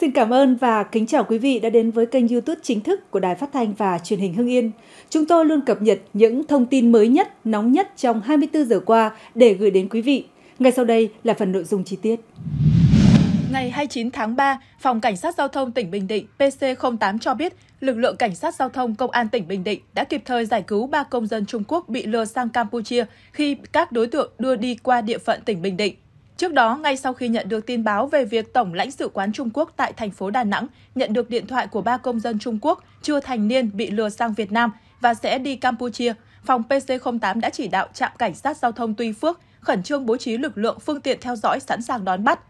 Xin cảm ơn và kính chào quý vị đã đến với kênh YouTube chính thức của Đài Phát thanh và Truyền hình Hưng Yên. Chúng tôi luôn cập nhật những thông tin mới nhất, nóng nhất trong 24 giờ qua để gửi đến quý vị. Ngay sau đây là phần nội dung chi tiết. Ngày 29 tháng 3, Phòng Cảnh sát Giao thông tỉnh Bình Định PC08 cho biết lực lượng Cảnh sát Giao thông Công an tỉnh Bình Định đã kịp thời giải cứu 3 công dân Trung Quốc bị lừa sang Campuchia khi các đối tượng đưa đi qua địa phận tỉnh Bình Định Trước đó, ngay sau khi nhận được tin báo về việc Tổng lãnh sự quán Trung Quốc tại thành phố Đà Nẵng nhận được điện thoại của ba công dân Trung Quốc chưa thành niên bị lừa sang Việt Nam và sẽ đi Campuchia, phòng PC08 đã chỉ đạo trạm cảnh sát giao thông Tuy Phước khẩn trương bố trí lực lượng phương tiện theo dõi sẵn sàng đón bắt.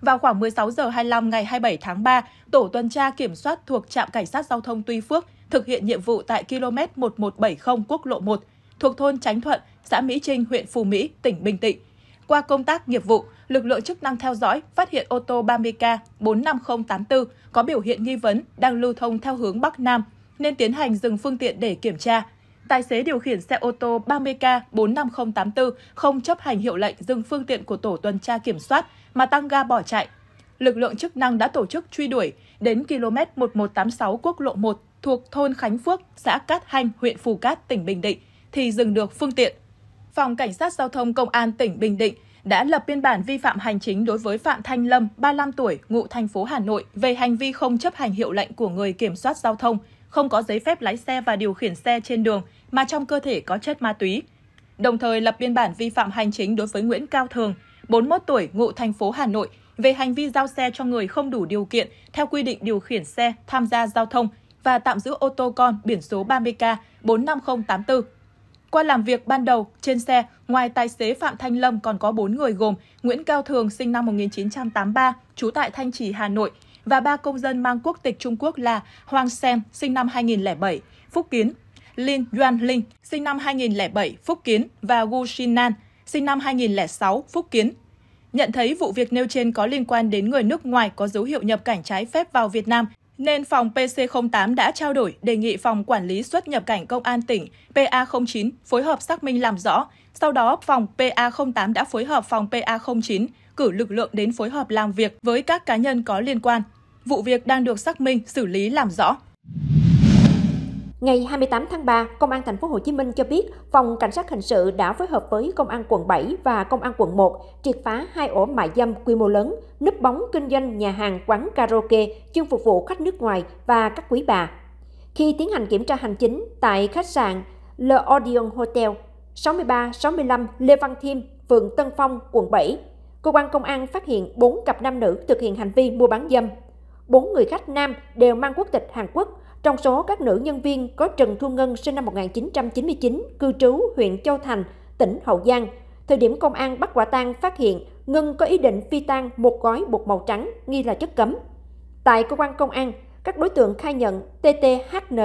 Vào khoảng 16 giờ 25 ngày 27 tháng 3, tổ tuần tra kiểm soát thuộc trạm cảnh sát giao thông Tuy Phước thực hiện nhiệm vụ tại km 1170 quốc lộ 1 thuộc thôn Tránh Thuận, xã Mỹ Trinh, huyện Phù Mỹ, tỉnh Bình Định qua công tác nghiệp vụ, lực lượng chức năng theo dõi phát hiện ô tô 30K 45084 có biểu hiện nghi vấn đang lưu thông theo hướng Bắc Nam nên tiến hành dừng phương tiện để kiểm tra. Tài xế điều khiển xe ô tô 30K 45084 không chấp hành hiệu lệnh dừng phương tiện của tổ tuần tra kiểm soát mà tăng ga bỏ chạy. Lực lượng chức năng đã tổ chức truy đuổi đến km 1186 quốc lộ 1 thuộc thôn Khánh Phước, xã Cát Hanh, huyện Phù Cát, tỉnh Bình Định thì dừng được phương tiện. Phòng Cảnh sát Giao thông Công an tỉnh Bình Định đã lập biên bản vi phạm hành chính đối với Phạm Thanh Lâm, 35 tuổi, ngụ thành phố Hà Nội về hành vi không chấp hành hiệu lệnh của người kiểm soát giao thông, không có giấy phép lái xe và điều khiển xe trên đường mà trong cơ thể có chất ma túy. Đồng thời lập biên bản vi phạm hành chính đối với Nguyễn Cao Thường, 41 tuổi, ngụ thành phố Hà Nội về hành vi giao xe cho người không đủ điều kiện theo quy định điều khiển xe tham gia giao thông và tạm giữ ô tô con biển số 30K 45084 qua làm việc ban đầu, trên xe, ngoài tài xế Phạm Thanh Lâm còn có 4 người gồm Nguyễn Cao Thường sinh năm 1983, trú tại Thanh Trì, Hà Nội, và ba công dân mang quốc tịch Trung Quốc là Hoàng Sen, sinh năm 2007, Phúc Kiến, Lin Yuan Linh, sinh năm 2007, Phúc Kiến và Gu Shinan, sinh năm 2006, Phúc Kiến. Nhận thấy vụ việc nêu trên có liên quan đến người nước ngoài có dấu hiệu nhập cảnh trái phép vào Việt Nam nên phòng PC08 đã trao đổi đề nghị phòng quản lý xuất nhập cảnh công an tỉnh PA09 phối hợp xác minh làm rõ. Sau đó, phòng PA08 đã phối hợp phòng PA09 cử lực lượng đến phối hợp làm việc với các cá nhân có liên quan. Vụ việc đang được xác minh, xử lý làm rõ. Ngày 28 tháng 3, Công an thành phố Hồ Chí Minh cho biết, phòng cảnh sát hình sự đã phối hợp với Công an quận 7 và Công an quận 1 triệt phá hai ổ mại dâm quy mô lớn, núp bóng kinh doanh nhà hàng quán karaoke chuyên phục vụ khách nước ngoài và các quý bà. Khi tiến hành kiểm tra hành chính tại khách sạn Le Odeon Hotel 63-65 Lê Văn Thiêm, phường Tân Phong, quận 7, cơ quan công an phát hiện 4 cặp nam nữ thực hiện hành vi mua bán dâm. 4 người khách nam đều mang quốc tịch Hàn Quốc trong số các nữ nhân viên có Trần Thu Ngân sinh năm 1999, cư trú huyện Châu Thành, tỉnh Hậu Giang. Thời điểm công an bắt quả tang phát hiện Ngân có ý định phi tang một gói bột màu trắng nghi là chất cấm. Tại cơ quan công an, các đối tượng khai nhận TTHN,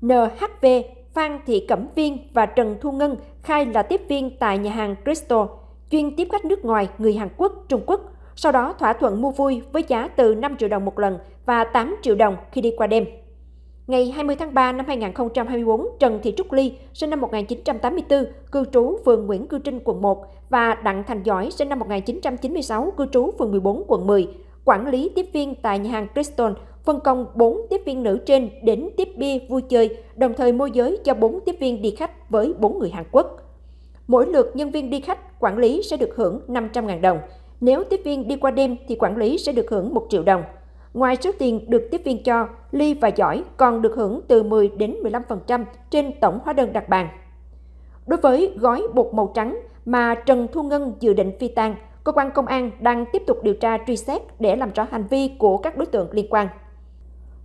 NHV, Phan Thị Cẩm Viên và Trần Thu Ngân khai là tiếp viên tại nhà hàng Crystal, chuyên tiếp khách nước ngoài người Hàn Quốc, Trung Quốc, sau đó thỏa thuận mua vui với giá từ 5 triệu đồng một lần và 8 triệu đồng khi đi qua đêm. Ngày 20 tháng 3 năm 2024, Trần Thị Trúc Ly, sinh năm 1984, cư trú phường Nguyễn Cư Trinh, quận 1 và Đặng Thành Giỏi, sinh năm 1996, cư trú phường 14, quận 10, quản lý tiếp viên tại nhà hàng Crystal, phân công 4 tiếp viên nữ trên đến tiếp bia vui chơi, đồng thời môi giới cho 4 tiếp viên đi khách với 4 người Hàn Quốc. Mỗi lượt nhân viên đi khách, quản lý sẽ được hưởng 500.000 đồng. Nếu tiếp viên đi qua đêm thì quản lý sẽ được hưởng 1 triệu đồng. Ngoài số tiền được tiếp viên cho, Ly và Giỏi còn được hưởng từ 10 đến 15% trên tổng hóa đơn đặt bàn. Đối với gói bột màu trắng mà Trần Thu Ngân dự định phi tang, cơ quan công an đang tiếp tục điều tra truy xét để làm rõ hành vi của các đối tượng liên quan.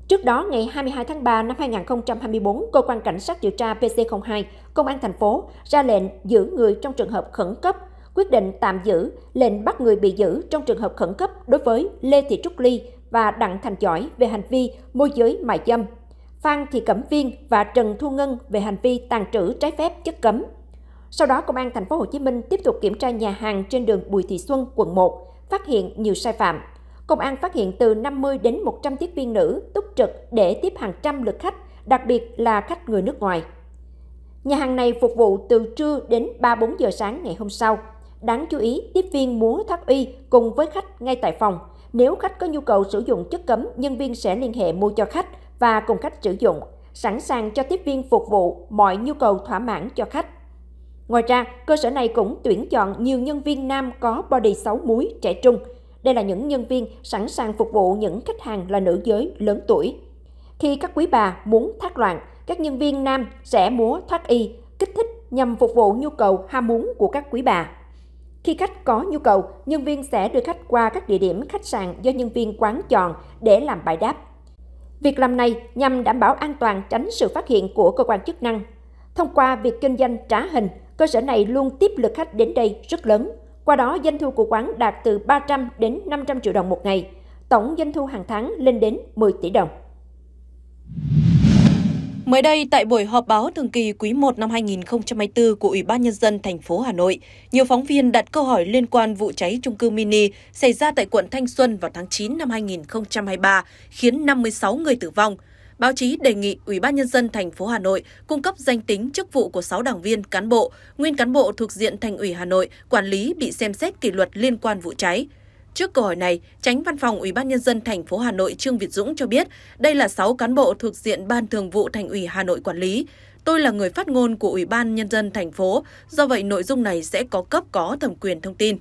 Trước đó, ngày 22 tháng 3 năm 2024, cơ quan cảnh sát điều tra PC02, công an thành phố ra lệnh giữ người trong trường hợp khẩn cấp, quyết định tạm giữ, lệnh bắt người bị giữ trong trường hợp khẩn cấp đối với Lê Thị Trúc Ly, và Đặng Thành Giỏi về hành vi môi giới mại dâm, Phan Thị Cẩm Viên và Trần Thu Ngân về hành vi tàn trữ trái phép chất cấm. Sau đó, Công an thành phố Hồ Chí Minh tiếp tục kiểm tra nhà hàng trên đường Bùi Thị Xuân, quận 1, phát hiện nhiều sai phạm. Công an phát hiện từ 50 đến 100 tiếp viên nữ túc trực để tiếp hàng trăm lượt khách, đặc biệt là khách người nước ngoài. Nhà hàng này phục vụ từ trưa đến 3-4 giờ sáng ngày hôm sau. Đáng chú ý, tiếp viên múa thoát y cùng với khách ngay tại phòng – nếu khách có nhu cầu sử dụng chất cấm, nhân viên sẽ liên hệ mua cho khách và cùng khách sử dụng, sẵn sàng cho tiếp viên phục vụ mọi nhu cầu thỏa mãn cho khách. Ngoài ra, cơ sở này cũng tuyển chọn nhiều nhân viên nam có body xấu múi trẻ trung. Đây là những nhân viên sẵn sàng phục vụ những khách hàng là nữ giới lớn tuổi. Khi các quý bà muốn thác loạn, các nhân viên nam sẽ múa thoát y, kích thích nhằm phục vụ nhu cầu ham muốn của các quý bà. Khi khách có nhu cầu, nhân viên sẽ đưa khách qua các địa điểm khách sạn do nhân viên quán chọn để làm bài đáp. Việc làm này nhằm đảm bảo an toàn tránh sự phát hiện của cơ quan chức năng. Thông qua việc kinh doanh trá hình, cơ sở này luôn tiếp lượt khách đến đây rất lớn. Qua đó, doanh thu của quán đạt từ 300 đến 500 triệu đồng một ngày. Tổng doanh thu hàng tháng lên đến 10 tỷ đồng. Mới đây, tại buổi họp báo thường kỳ quý 1 năm 2024 của Ủy ban Nhân dân thành phố Hà Nội, nhiều phóng viên đặt câu hỏi liên quan vụ cháy trung cư mini xảy ra tại quận Thanh Xuân vào tháng 9 năm 2023, khiến 56 người tử vong. Báo chí đề nghị Ủy ban Nhân dân thành phố Hà Nội cung cấp danh tính chức vụ của 6 đảng viên, cán bộ, nguyên cán bộ thuộc diện Thành ủy Hà Nội quản lý bị xem xét kỷ luật liên quan vụ cháy. Trước câu hỏi này, tránh văn phòng Ủy ban nhân dân thành phố Hà Nội Trương Việt Dũng cho biết, đây là 6 cán bộ thuộc diện Ban Thường vụ Thành ủy Hà Nội quản lý. Tôi là người phát ngôn của Ủy ban nhân dân thành phố, do vậy nội dung này sẽ có cấp có thẩm quyền thông tin.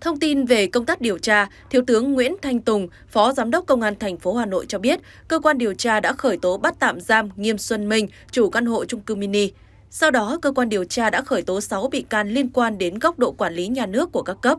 Thông tin về công tác điều tra, Thiếu tướng Nguyễn Thanh Tùng, Phó Giám đốc Công an thành phố Hà Nội cho biết, cơ quan điều tra đã khởi tố bắt tạm giam Nghiêm Xuân Minh, chủ căn hộ chung cư mini. Sau đó, cơ quan điều tra đã khởi tố 6 bị can liên quan đến góc độ quản lý nhà nước của các cấp.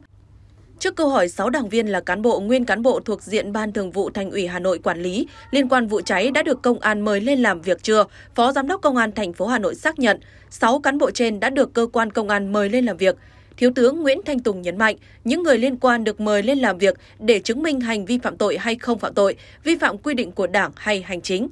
Trước câu hỏi 6 đảng viên là cán bộ, nguyên cán bộ thuộc diện Ban Thường vụ Thành ủy Hà Nội quản lý liên quan vụ cháy đã được công an mời lên làm việc chưa, Phó Giám đốc Công an thành phố Hà Nội xác nhận 6 cán bộ trên đã được cơ quan công an mời lên làm việc. Thiếu tướng Nguyễn Thanh Tùng nhấn mạnh, những người liên quan được mời lên làm việc để chứng minh hành vi phạm tội hay không phạm tội, vi phạm quy định của Đảng hay hành chính.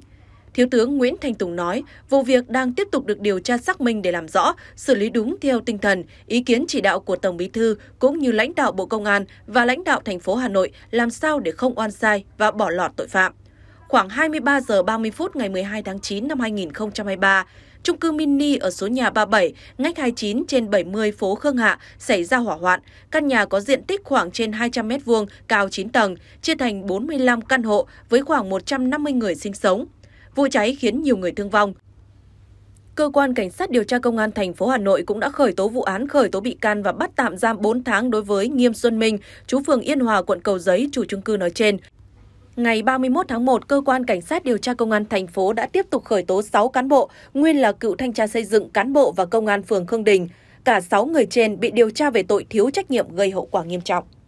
Thiếu tướng Nguyễn Thanh Tùng nói, vụ việc đang tiếp tục được điều tra xác minh để làm rõ, xử lý đúng theo tinh thần, ý kiến chỉ đạo của Tổng Bí Thư cũng như lãnh đạo Bộ Công an và lãnh đạo thành phố Hà Nội làm sao để không oan sai và bỏ lọt tội phạm. Khoảng 23 giờ 30 phút ngày 12 tháng 9 năm 2023, trung cư mini ở số nhà 37, ngách 29 trên 70 phố Khương Hạ xảy ra hỏa hoạn. Căn nhà có diện tích khoảng trên 200 m2, cao 9 tầng, chia thành 45 căn hộ với khoảng 150 người sinh sống. Vụ cháy khiến nhiều người thương vong. Cơ quan Cảnh sát điều tra Công an thành phố Hà Nội cũng đã khởi tố vụ án khởi tố bị can và bắt tạm giam 4 tháng đối với Nghiêm Xuân Minh, chú phường Yên Hòa, quận Cầu Giấy, chủ chung cư nói trên. Ngày 31 tháng 1, cơ quan cảnh sát điều tra công an thành phố đã tiếp tục khởi tố 6 cán bộ, nguyên là cựu thanh tra xây dựng, cán bộ và công an phường Khương Đình. Cả 6 người trên bị điều tra về tội thiếu trách nhiệm gây hậu quả nghiêm trọng.